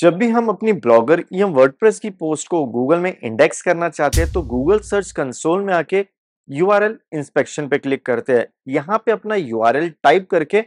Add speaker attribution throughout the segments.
Speaker 1: जब भी हम अपनी ब्लॉगर या वर्डप्रेस की पोस्ट को गूगल में इंडेक्स करना चाहते हैं तो गूगल सर्च कंसोल में आके यू इंस्पेक्शन पे क्लिक करते हैं यहाँ पे अपना यू टाइप करके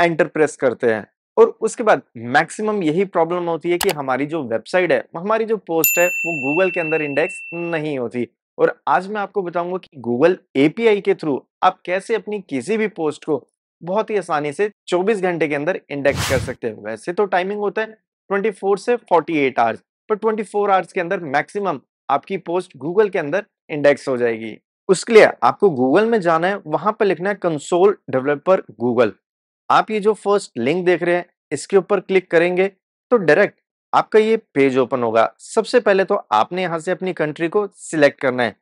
Speaker 1: एंटर प्रेस करते हैं और उसके बाद मैक्सिमम यही प्रॉब्लम होती है कि हमारी जो वेबसाइट है हमारी जो पोस्ट है वो गूगल के अंदर इंडेक्स नहीं होती और आज मैं आपको बताऊंगा कि गूगल एपीआई के थ्रू आप कैसे अपनी किसी भी पोस्ट को बहुत ही आसानी से 24 घंटे के अंदर इंडेक्स कर सकते हैं वैसे तो टाइमिंग होता है 24 से 48 आवर्स पर 24 आवर्स के अंदर मैक्सिमम आपकी पोस्ट गूगल के अंदर इंडेक्स हो जाएगी उसके लिए आपको गूगल में जाना है वहां पर लिखना है कंसोल डेवलपर गूगल आप ये जो फर्स्ट लिंक देख रहे हैं इसके ऊपर क्लिक करेंगे तो डायरेक्ट आपका ये पेज ओपन होगा सबसे पहले तो आपने यहाँ से अपनी कंट्री को सिलेक्ट करना है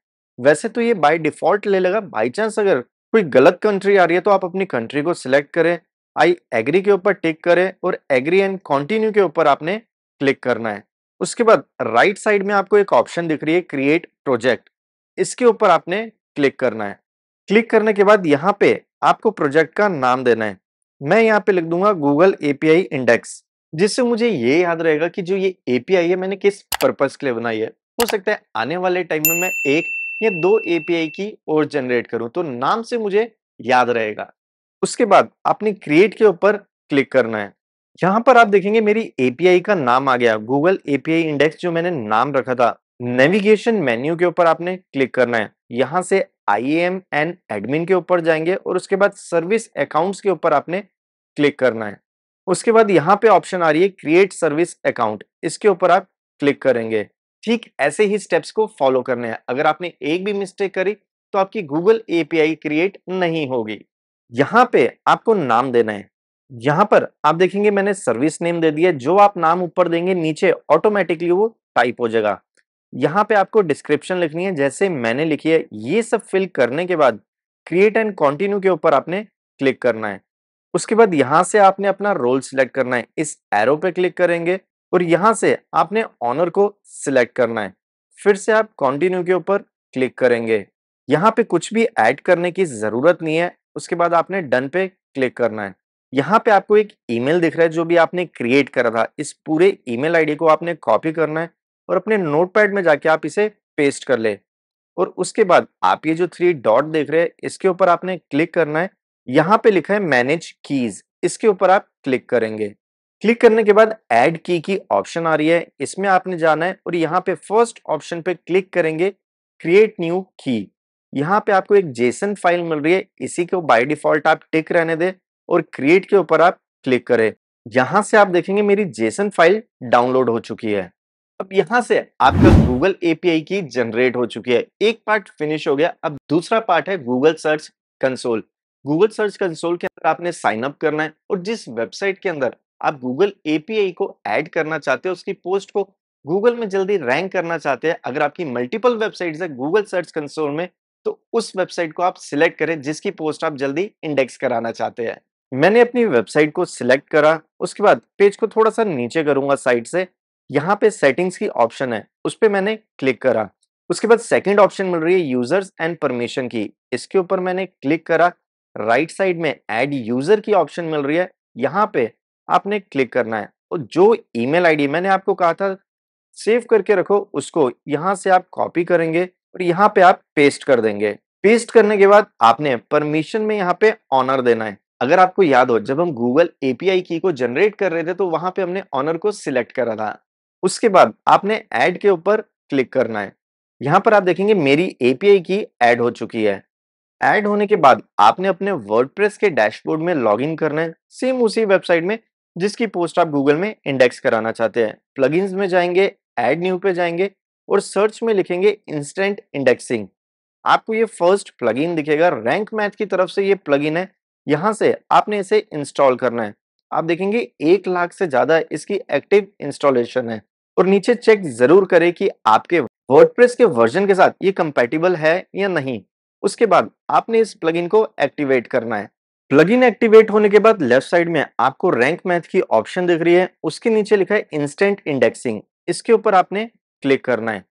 Speaker 1: वैसे तो ये बाय डिफॉल्ट ले लगा बाय चांस अगर कोई गलत कंट्री आ रही है तो आप अपनी कंट्री को सिलेक्ट करें आई एग्री के ऊपर टिक करें और एग्री एंड कॉन्टिन्यू के ऊपर आपने क्लिक करना है उसके बाद राइट साइड में आपको एक ऑप्शन दिख रही है क्रिएट प्रोजेक्ट इसके ऊपर आपने क्लिक करना है क्लिक करने के बाद यहाँ पे आपको प्रोजेक्ट का नाम देना है मैं यहाँ पे लिख दूंगा गूगल एपीआई इंडेक्स जिससे मुझे ये याद रहेगा कि जो ये एपीआई है मैंने किस पर्पज के लिए बनाई है हो सकता है आने वाले टाइम में मैं एक या दो एपीआई की और जनरेट करूं तो नाम से मुझे याद रहेगा उसके बाद आपने क्रिएट के ऊपर क्लिक करना है यहाँ पर आप देखेंगे मेरी एपीआई का नाम आ गया गूगल एपीआई इंडेक्स जो मैंने नाम रखा था नेविगेशन मेन्यू के ऊपर आपने क्लिक करना है यहाँ से आई एम एंड एडमिन के ऊपर जाएंगे और उसके बाद सर्विस अकाउंट्स के ऊपर आपने क्लिक करना है उसके बाद यहाँ पे ऑप्शन आ रही है क्रिएट सर्विस अकाउंट इसके ऊपर आप क्लिक करेंगे ठीक ऐसे ही स्टेप्स को फॉलो करने हैं अगर आपने एक भी मिस्टेक करी तो आपकी गूगल एपीआई क्रिएट नहीं होगी यहां पे आपको नाम देना है यहां पर आप देखेंगे मैंने सर्विस नेम दे दिया जो आप नाम ऊपर देंगे नीचे ऑटोमेटिकली वो टाइप हो जाएगा यहाँ पे आपको डिस्क्रिप्शन लिखनी है जैसे मैंने लिखी है ये सब फिल करने के बाद क्रिएट एंड कॉन्टिन्यू के ऊपर आपने क्लिक करना है उसके बाद यहाँ से आपने अपना रोल सिलेक्ट करना है इस एरो पे क्लिक करेंगे और यहाँ से आपने ऑनर को सिलेक्ट करना है फिर से आप कॉन्टिन्यू के ऊपर क्लिक करेंगे यहाँ पे कुछ भी ऐड करने की ज़रूरत नहीं है उसके बाद आपने डन पे क्लिक करना है यहाँ पे आपको एक ईमेल दिख रहा है जो भी आपने क्रिएट करा था इस पूरे ईमेल आईडी को आपने कॉपी करना है और अपने नोटपैड में जाके आप इसे पेस्ट कर ले और उसके बाद आप ये जो थ्री डॉट देख रहे हैं इसके ऊपर आपने क्लिक करना है यहाँ पे लिखा है मैनेज कीज इसके ऊपर आप क्लिक करेंगे क्लिक करने के बाद एड की की ऑप्शन आ रही है इसमें आपने जाना है और यहाँ पे फर्स्ट ऑप्शन पे क्लिक करेंगे क्रिएट न्यू की यहाँ पे आपको एक जेसन फाइल मिल रही है इसी को बाय डिफॉल्ट आप टिक रहने दे और क्रिएट के ऊपर आप क्लिक करें यहाँ से आप देखेंगे मेरी जेसन फाइल डाउनलोड हो चुकी है अब यहाँ से आपका गूगल एपीआई की जनरेट हो चुकी है एक पार्ट फिनिश हो गया अब दूसरा पार्ट है Google search console Google search console के अंदर आपने साइन अप करना है और जिस वेबसाइट के अंदर आप गूगल एपीआई को ऐड करना चाहते हो उसकी पोस्ट को गूगल में जल्दी रैंक करना चाहते हैं अगर आपकी मल्टीपल वेबसाइट है गूगल सर्च कंसोल में तो उस वेबसाइट को आप सिलेक्ट करें जिसकी पोस्ट आप जल्दी इंडेक्स कराना चाहते हैं मैंने अपनी वेबसाइट को सिलेक्ट करा उसके बाद पेज को थोड़ा सा नीचे करूंगा साइट से यहाँ पे सेटिंग्स की ऑप्शन है उस पर मैंने क्लिक करा उसके बाद सेकंड ऑप्शन मिल रही है यूजर्स एंड परमिशन की इसके ऊपर मैंने क्लिक करा राइट साइड में ऐड यूजर की ऑप्शन मिल रही है यहाँ पे आपने क्लिक करना है और जो ईमेल आईडी मैंने आपको कहा था सेव करके रखो उसको यहाँ से आप कॉपी करेंगे और यहाँ पे आप पेस्ट कर देंगे पेस्ट करने के बाद आपने परमिशन में यहाँ पे ऑनर देना है अगर आपको याद हो जब हम गूगल एपीआई की को जनरेट कर रहे थे तो वहां पे हमने ऑनर को सिलेक्ट करा था उसके बाद आपने एड के ऊपर क्लिक करना है यहाँ पर आप देखेंगे मेरी एपीआई की एड हो चुकी है एड होने के बाद आपने अपने वर्डप्रेस के डैशबोर्ड में लॉगिन करना है सेम उसी वेबसाइट में जिसकी पोस्ट आप गूगल में इंडेक्स कराना चाहते हैं प्लगइन्स में जाएंगे ऐड न्यू पे जाएंगे और सर्च में लिखेंगे इंस्टेंट इंडेक्सिंग आपको ये फर्स्ट प्लगइन दिखेगा रैंक मैथ की तरफ से ये प्लगइन है यहाँ से आपने इसे इंस्टॉल करना है आप देखेंगे एक लाख से ज़्यादा इसकी एक्टिव इंस्टॉलेशन है और नीचे चेक ज़रूर करें कि आपके वर्डप्रेस के वर्जन के साथ ये कंपेटिबल है या नहीं उसके बाद आपने इस प्लगइन को एक्टिवेट करना है प्लगइन एक्टिवेट होने के बाद लेफ्ट साइड में आपको रैंक मैथ की ऑप्शन दिख रही है उसके नीचे लिखा है इंस्टेंट इंडेक्सिंग इसके ऊपर आपने क्लिक करना है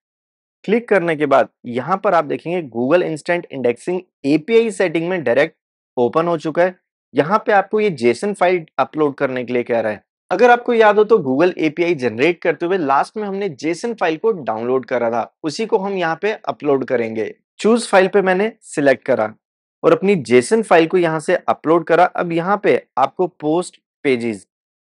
Speaker 1: क्लिक करने के बाद यहाँ पर आप देखेंगे Google instant indexing API setting में डायरेक्ट ओपन हो चुका है यहाँ पे आपको ये जेसन फाइल अपलोड करने के लिए कह रहा है अगर आपको याद हो तो गूगल एपीआई जनरेट करते हुए लास्ट में हमने जेसन फाइल को डाउनलोड करा था उसी को हम यहाँ पे अपलोड करेंगे चूज फाइल पे मैंने सिलेक्ट करा और अपनी जेसन फाइल को यहाँ से अपलोड करा अब यहाँ पे आपको पोस्ट पेजेस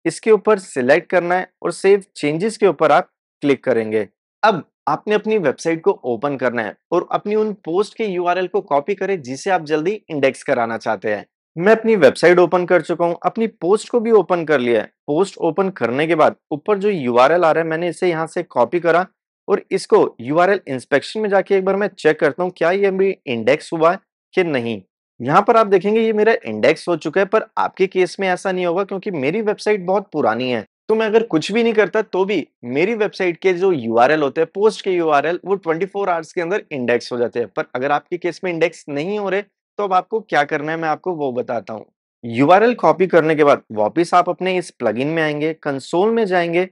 Speaker 1: इसके ऊपर सिलेक्ट करना है और सेव चेंजेस के ऊपर आप क्लिक करेंगे अब आपने अपनी वेबसाइट को ओपन करना है और अपनी उन पोस्ट के यूआरएल को कॉपी करें जिसे आप जल्दी इंडेक्स कराना चाहते हैं मैं अपनी वेबसाइट ओपन कर चुका हूं अपनी पोस्ट को भी ओपन कर लिया है पोस्ट ओपन करने के बाद ऊपर जो यू आ रहा है मैंने इसे यहां से कॉपी करा और इसको यू इंस्पेक्शन में जाके एक बार मैं चेक करता हूँ क्या ये अभी इंडेक्स हुआ है कि नहीं यहाँ पर आप देखेंगे ये मेरा इंडेक्स हो चुका है पर आपके केस में ऐसा नहीं होगा क्योंकि मेरी वेबसाइट बहुत पुरानी है तो मैं अगर कुछ भी नहीं करता तो भी मेरी वेबसाइट के जो यू होते हैं पोस्ट के यू वो ट्वेंटी फोर आवर्स के अंदर इंडेक्स हो जाते हैं पर अगर आपके केस में इंडेक्स नहीं हो रहे तो अब आपको क्या करना है मैं आपको वो बताता हूँ यू कॉपी करने के बाद वापिस आप अपने इस इन में आएंगे कंसोल में जाएंगे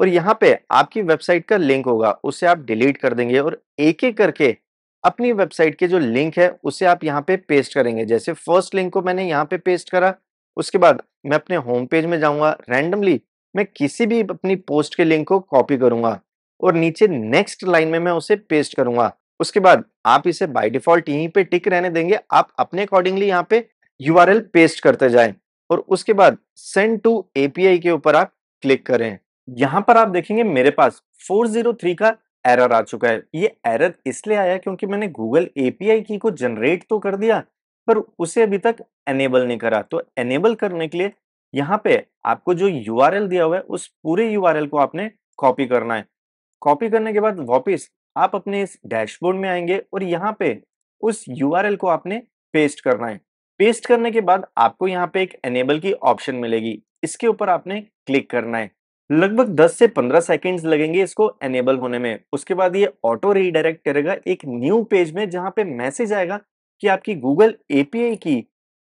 Speaker 1: और यहाँ पे आपकी वेबसाइट का लिंक होगा उसे आप डिलीट कर देंगे और एक एक करके अपनी वेबसाइट के जो लिंक है उसे आप यहाँ पे पेस्ट करेंगे जैसे फर्स्ट लिंक को मैंने यहाँ पे पेस्ट करा उसके बाद मैं अपने होम पेज में जाऊंगा रैंडमली मैं किसी भी अपनी पोस्ट के लिंक को कॉपी करूंगा और नीचे नेक्स्ट लाइन में मैं उसे पेस्ट करूंगा उसके बाद आप इसे बाय डिफॉल्ट यहीं पे टिक रहने देंगे आप अपने अकॉर्डिंगली यहाँ पे यू पेस्ट करते जाएं और उसके बाद सेंड टू एपीआई के ऊपर आप क्लिक करें यहाँ पर आप देखेंगे मेरे पास 403 का एरर आ चुका है ये एरर इसलिए आया क्योंकि मैंने गूगल एपीआई की को जनरेट तो कर दिया पर उसे अभी तक एनेबल नहीं करा तो एनेबल करने के लिए यहाँ पे आपको जो यू दिया हुआ है उस पूरे यू को आपने कॉपी करना है कॉपी करने के बाद वापस आप अपने इस डैशबोर्ड में आएंगे और यहाँ पे उस यू को आपने पेस्ट करना है पेस्ट करने के बाद आपको यहाँ पे एक एनेबल की ऑप्शन मिलेगी इसके ऊपर आपने क्लिक करना है लगभग 10 से 15 सेकंड्स लगेंगे इसको एनेबल होने में उसके बाद ये ऑटो रीडायरेक्ट करेगा एक न्यू पेज में जहाँ पे मैसेज आएगा कि आपकी गूगल ए की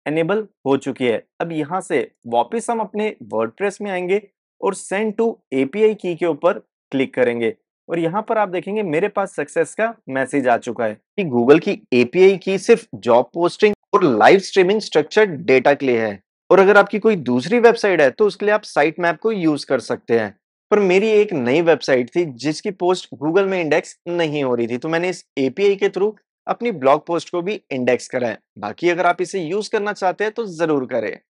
Speaker 1: एनेबल हो चुकी है अब यहाँ से वापस हम अपने वर्डप्रेस में आएंगे और सेंड टू ए की के ऊपर क्लिक करेंगे और यहाँ पर आप देखेंगे मेरे पास सक्सेस का मैसेज आ चुका है कि गूगल की ए की सिर्फ जॉब पोस्टिंग और लाइव स्ट्रीमिंग स्ट्रक्चर डेटा के लिए है और अगर आपकी कोई दूसरी वेबसाइट है तो उसके लिए आप साइट मैप को यूज कर सकते हैं पर मेरी एक नई वेबसाइट थी जिसकी पोस्ट गूगल में इंडेक्स नहीं हो रही थी तो मैंने इस एपीआई के थ्रू अपनी ब्लॉग पोस्ट को भी इंडेक्स कराएं बाकी अगर आप इसे यूज करना चाहते हैं तो जरूर करें